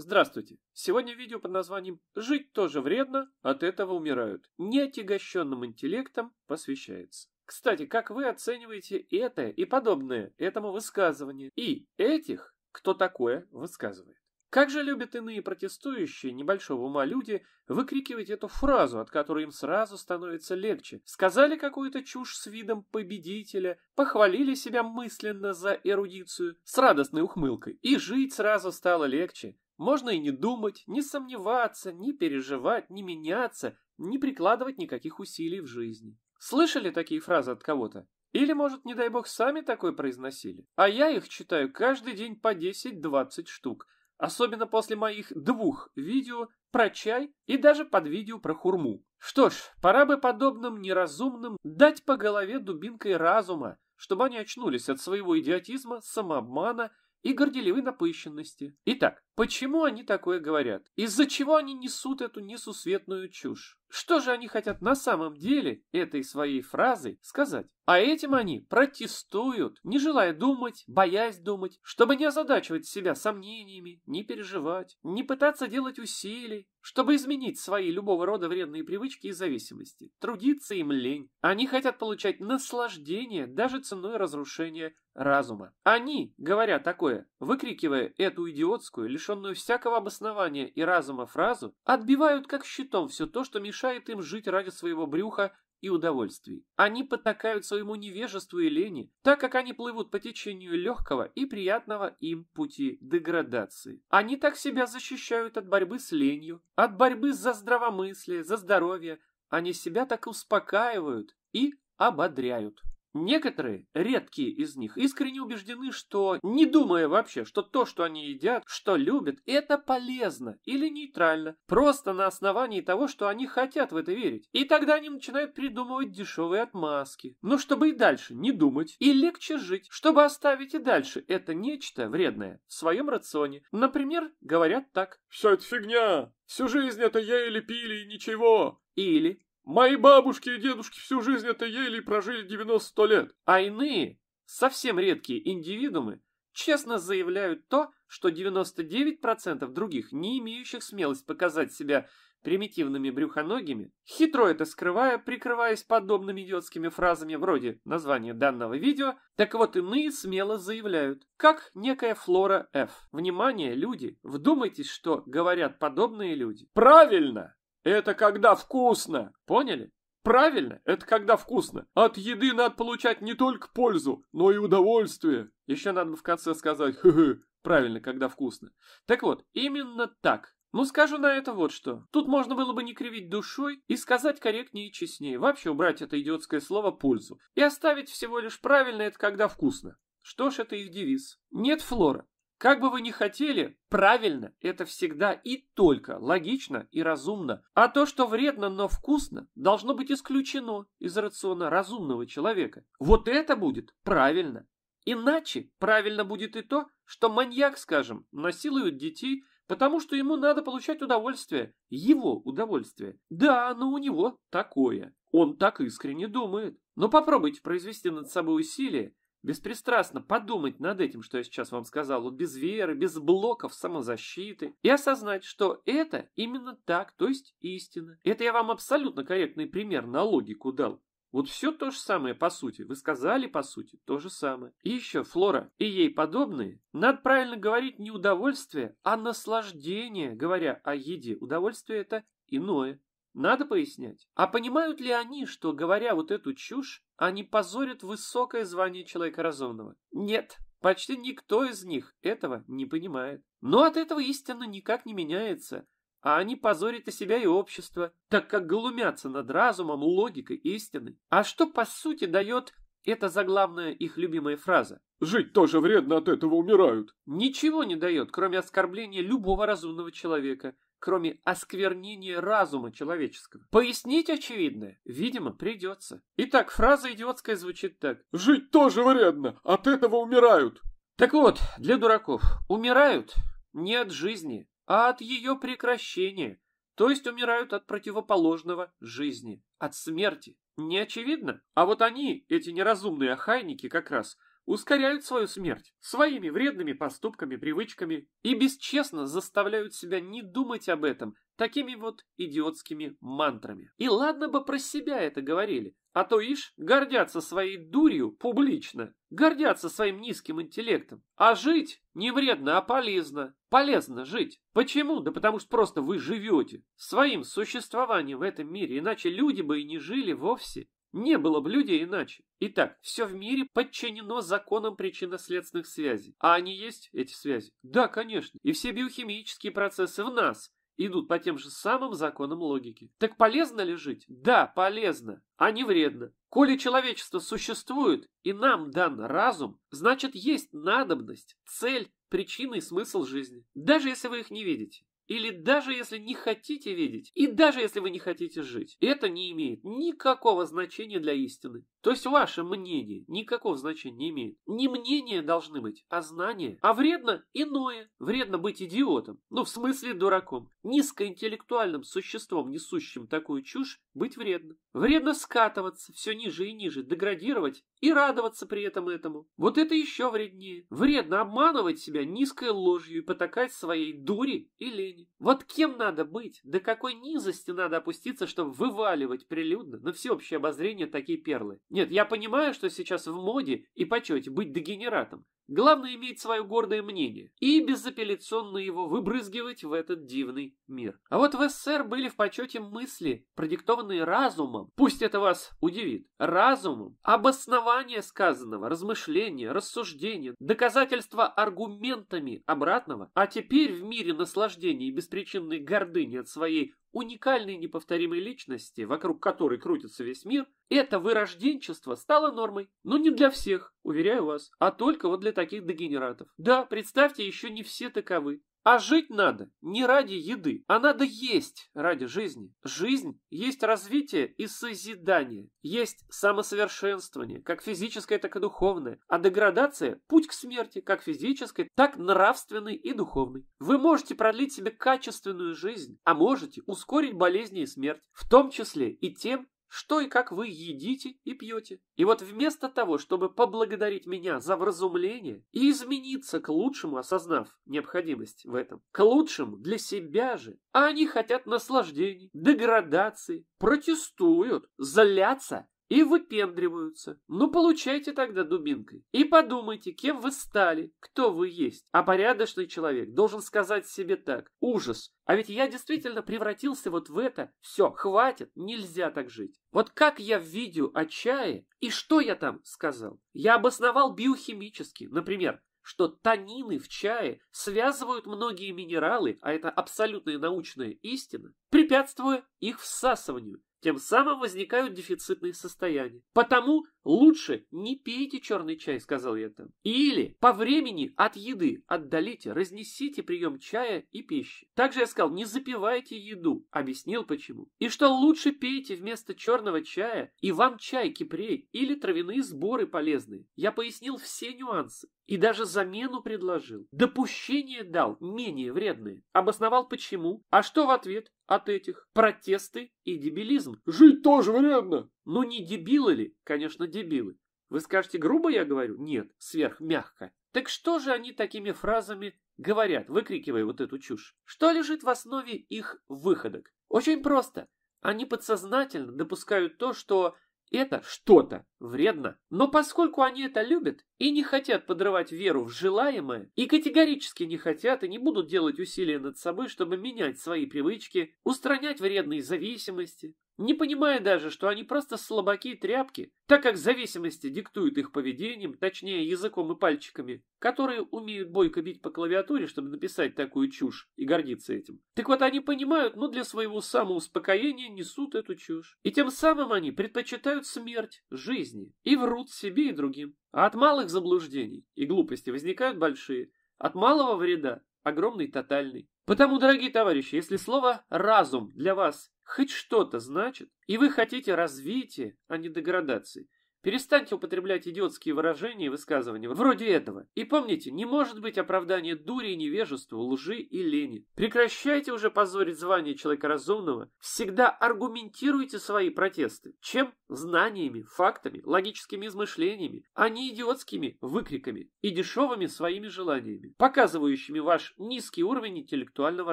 Здравствуйте! Сегодня видео под названием «Жить тоже вредно, от этого умирают» неотягощенным интеллектом посвящается. Кстати, как вы оцениваете это и подобное этому высказывание? И этих, кто такое высказывает? Как же любят иные протестующие, небольшого ума люди, выкрикивать эту фразу, от которой им сразу становится легче. Сказали какую-то чушь с видом победителя, похвалили себя мысленно за эрудицию с радостной ухмылкой, и жить сразу стало легче. Можно и не думать, не сомневаться, не переживать, не меняться, не прикладывать никаких усилий в жизни. Слышали такие фразы от кого-то? Или, может, не дай бог, сами такое произносили? А я их читаю каждый день по 10-20 штук. Особенно после моих двух видео про чай и даже под видео про хурму. Что ж, пора бы подобным неразумным дать по голове дубинкой разума, чтобы они очнулись от своего идиотизма, самообмана и горделивой напыщенности. Итак, Почему они такое говорят? Из-за чего они несут эту несусветную чушь? Что же они хотят на самом деле этой своей фразой сказать? А этим они протестуют, не желая думать, боясь думать, чтобы не озадачивать себя сомнениями, не переживать, не пытаться делать усилий, чтобы изменить свои любого рода вредные привычки и зависимости. Трудиться им лень. Они хотят получать наслаждение даже ценой разрушения разума. Они, говоря такое, выкрикивая эту идиотскую, лишь лишенную всякого обоснования и разума фразу, отбивают как щитом все то, что мешает им жить ради своего брюха и удовольствий. Они потакают своему невежеству и лени, так как они плывут по течению легкого и приятного им пути деградации. Они так себя защищают от борьбы с ленью, от борьбы за здравомыслие, за здоровье. Они себя так успокаивают и ободряют. Некоторые, редкие из них, искренне убеждены, что, не думая вообще, что то, что они едят, что любят, это полезно или нейтрально, просто на основании того, что они хотят в это верить. И тогда они начинают придумывать дешевые отмазки. Но чтобы и дальше не думать, и легче жить, чтобы оставить и дальше это нечто вредное в своем рационе. Например, говорят так. «Все это фигня! Всю жизнь это ели, пили и ничего!» Или Мои бабушки и дедушки всю жизнь это ели и прожили 90 лет. А иные, совсем редкие индивидуумы, честно заявляют то, что 99% других, не имеющих смелость показать себя примитивными брюхоногими, хитро это скрывая, прикрываясь подобными идиотскими фразами вроде названия данного видео, так вот иные смело заявляют, как некая Флора Ф. Внимание, люди, вдумайтесь, что говорят подобные люди. Правильно! Это когда вкусно, поняли? Правильно, это когда вкусно. От еды надо получать не только пользу, но и удовольствие. Еще надо в конце сказать хе-хе, правильно, когда вкусно. Так вот, именно так. Ну скажу на это вот что. Тут можно было бы не кривить душой и сказать корректнее и честнее. Вообще убрать это идиотское слово «пользу» и оставить всего лишь «правильно, это когда вкусно». Что ж, это их девиз. Нет, Флора, как бы вы ни хотели, правильно это всегда и только логично и разумно. А то, что вредно, но вкусно, должно быть исключено из рациона разумного человека. Вот это будет правильно. Иначе правильно будет и то, что маньяк, скажем, насилует детей, потому что ему надо получать удовольствие, его удовольствие. Да, но у него такое. Он так искренне думает. Но попробуйте произвести над собой усилие беспристрастно подумать над этим, что я сейчас вам сказал, вот без веры, без блоков самозащиты, и осознать, что это именно так, то есть истина. Это я вам абсолютно корректный пример на логику дал. Вот все то же самое по сути. Вы сказали по сути то же самое. И еще Флора и ей подобные. Надо правильно говорить не удовольствие, а наслаждение, говоря о еде. Удовольствие это иное. Надо пояснять. А понимают ли они, что, говоря вот эту чушь, они позорят высокое звание человека разумного? Нет, почти никто из них этого не понимает. Но от этого истина никак не меняется, а они позорят и себя, и общество, так как глумятся над разумом, логикой истиной. А что, по сути, дает Это заглавная их любимая фраза? Жить тоже вредно, от этого умирают. Ничего не дает, кроме оскорбления любого разумного человека – кроме осквернения разума человеческого. Пояснить очевидное, видимо, придется. Итак, фраза идиотская звучит так. «Жить тоже вредно, от этого умирают». Так вот, для дураков, умирают не от жизни, а от ее прекращения, то есть умирают от противоположного жизни, от смерти. Не очевидно? А вот они, эти неразумные охайники как раз – ускоряют свою смерть своими вредными поступками, привычками и бесчестно заставляют себя не думать об этом такими вот идиотскими мантрами. И ладно бы про себя это говорили, а то ишь гордятся своей дурью публично, гордятся своим низким интеллектом. А жить не вредно, а полезно. Полезно жить. Почему? Да потому что просто вы живете своим существованием в этом мире, иначе люди бы и не жили вовсе. Не было бы людей иначе. Итак, все в мире подчинено законам причинно-следственных связей. А они есть, эти связи? Да, конечно. И все биохимические процессы в нас идут по тем же самым законам логики. Так полезно ли жить? Да, полезно, а не вредно. Коли человечество существует и нам дан разум, значит есть надобность, цель, причина и смысл жизни, даже если вы их не видите. Или даже если не хотите видеть, и даже если вы не хотите жить, это не имеет никакого значения для истины. То есть ваше мнение никакого значения не имеет. Не мнение должны быть, а знания. А вредно иное. Вредно быть идиотом. Ну, в смысле дураком. Низкоинтеллектуальным существом, несущим такую чушь, быть вредно. Вредно скатываться все ниже и ниже, деградировать и радоваться при этом этому. Вот это еще вреднее. Вредно обманывать себя низкой ложью и потакать своей дури и лени. Вот кем надо быть, до какой низости надо опуститься, чтобы вываливать прилюдно на всеобщее обозрение такие перлы. Нет, я понимаю, что сейчас в моде и почете быть дегенератом. Главное иметь свое гордое мнение и безапелляционно его выбрызгивать в этот дивный мир. А вот в СССР были в почете мысли, продиктованные разумом, пусть это вас удивит, разумом, обоснование сказанного, размышления, рассуждения, доказательства аргументами обратного. А теперь в мире наслаждений и беспричинной гордыни от своей уникальной неповторимой личности, вокруг которой крутится весь мир, это вырожденчество стало нормой. Но ну, не для всех, уверяю вас, а только вот для таких дегенератов. Да, представьте, еще не все таковы. А жить надо не ради еды, а надо есть ради жизни. Жизнь есть развитие и созидание, есть самосовершенствование, как физическое, так и духовное, а деградация – путь к смерти, как физической, так нравственной и духовной. Вы можете продлить себе качественную жизнь, а можете ускорить болезни и смерть, в том числе и тем, что и как вы едите и пьете. И вот вместо того, чтобы поблагодарить меня за вразумление и измениться к лучшему, осознав необходимость в этом, к лучшему для себя же, а они хотят наслаждений, деградации, протестуют, злятся и выпендриваются. Ну, получайте тогда дубинкой. И подумайте, кем вы стали, кто вы есть. А порядочный человек должен сказать себе так. Ужас. А ведь я действительно превратился вот в это. Все, хватит, нельзя так жить. Вот как я в видео о чае, и что я там сказал? Я обосновал биохимически, например, что танины в чае связывают многие минералы, а это абсолютная научная истина, препятствуя их всасыванию. Тем самым возникают дефицитные состояния. Потому лучше не пейте черный чай, сказал я там. Или по времени от еды отдалите, разнесите прием чая и пищи. Также я сказал, не запивайте еду, объяснил почему. И что лучше пейте вместо черного чая иван чай кипрей или травяные сборы полезные. Я пояснил все нюансы. И даже замену предложил. Допущение дал, менее вредные. Обосновал почему. А что в ответ? от этих. Протесты и дебилизм. Жить тоже вредно. Ну не дебилы ли? Конечно, дебилы. Вы скажете, грубо я говорю? Нет, сверхмягко. Так что же они такими фразами говорят, выкрикивая вот эту чушь? Что лежит в основе их выходок? Очень просто. Они подсознательно допускают то, что это что-то вредно. Но поскольку они это любят и не хотят подрывать веру в желаемое, и категорически не хотят и не будут делать усилия над собой, чтобы менять свои привычки, устранять вредные зависимости, не понимая даже, что они просто слабаки и тряпки, так как зависимости диктуют их поведением, точнее языком и пальчиками, которые умеют бойко бить по клавиатуре, чтобы написать такую чушь и гордиться этим. Так вот они понимают, но для своего самоуспокоения несут эту чушь. И тем самым они предпочитают смерть жизни и врут себе и другим. А от малых заблуждений и глупостей возникают большие, от малого вреда огромный тотальный. Потому, дорогие товарищи, если слово «разум» для вас хоть что-то значит, и вы хотите развития, а не деградации. Перестаньте употреблять идиотские выражения и высказывания вроде этого. И помните, не может быть оправдания дури и невежеству, лжи и лени. Прекращайте уже позорить звание человека разумного. Всегда аргументируйте свои протесты. Чем? Знаниями, фактами, логическими измышлениями, а не идиотскими выкриками и дешевыми своими желаниями, показывающими ваш низкий уровень интеллектуального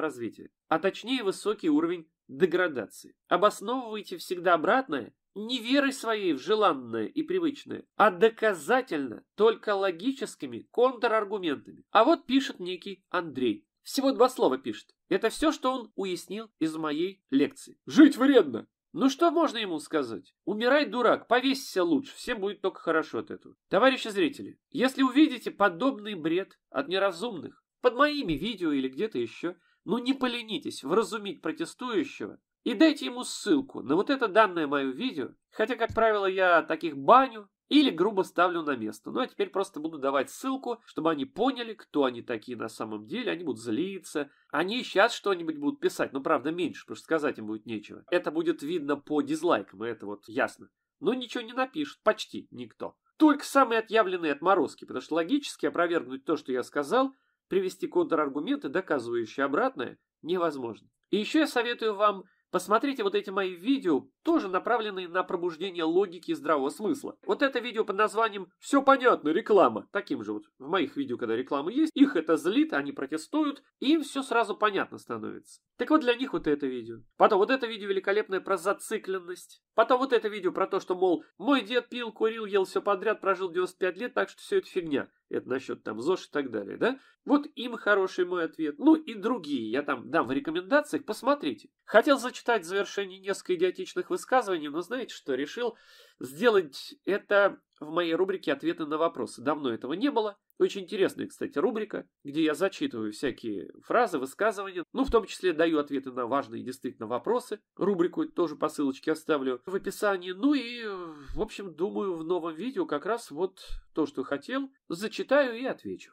развития, а точнее высокий уровень деградации. Обосновывайте всегда обратное не верой своей в желанное и привычное, а доказательно только логическими контраргументами. А вот пишет некий Андрей. Всего два слова пишет. Это все, что он уяснил из моей лекции. Жить вредно! Ну что можно ему сказать? Умирай, дурак, повесься лучше, всем будет только хорошо от этого. Товарищи зрители, если увидите подобный бред от неразумных под моими видео или где-то еще, ну не поленитесь вразумить протестующего и дайте ему ссылку на вот это данное мое видео, хотя, как правило, я таких баню или грубо ставлю на место. Ну, а теперь просто буду давать ссылку, чтобы они поняли, кто они такие на самом деле, они будут злиться, они сейчас что-нибудь будут писать, но, ну, правда, меньше, потому что сказать им будет нечего. Это будет видно по дизлайкам, и это вот ясно. Но ничего не напишет, почти никто. Только самые отъявленные отморозки, потому что логически опровергнуть то, что я сказал, привести контраргументы, доказывающие обратное, невозможно. И еще я советую вам Посмотрите вот эти мои видео, тоже направленные на пробуждение логики и здравого смысла. Вот это видео под названием «Все понятно, реклама». Таким же вот в моих видео, когда реклама есть, их это злит, они протестуют, и им все сразу понятно становится. Так вот для них вот это видео. Потом вот это видео великолепное про зацикленность. Потом вот это видео про то, что, мол, мой дед пил, курил, ел все подряд, прожил 95 лет, так что все это фигня. Это насчет там ЗОЖ и так далее, да? Вот им хороший мой ответ. Ну и другие я там дам в рекомендациях, посмотрите. Хотел зачитать прочитать завершение несколько идиотичных высказываний, но знаете что, решил сделать это в моей рубрике «Ответы на вопросы». Давно этого не было. Очень интересная, кстати, рубрика, где я зачитываю всякие фразы, высказывания. Ну, в том числе даю ответы на важные действительно вопросы. Рубрику тоже по ссылочке оставлю в описании. Ну и, в общем, думаю, в новом видео как раз вот то, что хотел, зачитаю и отвечу.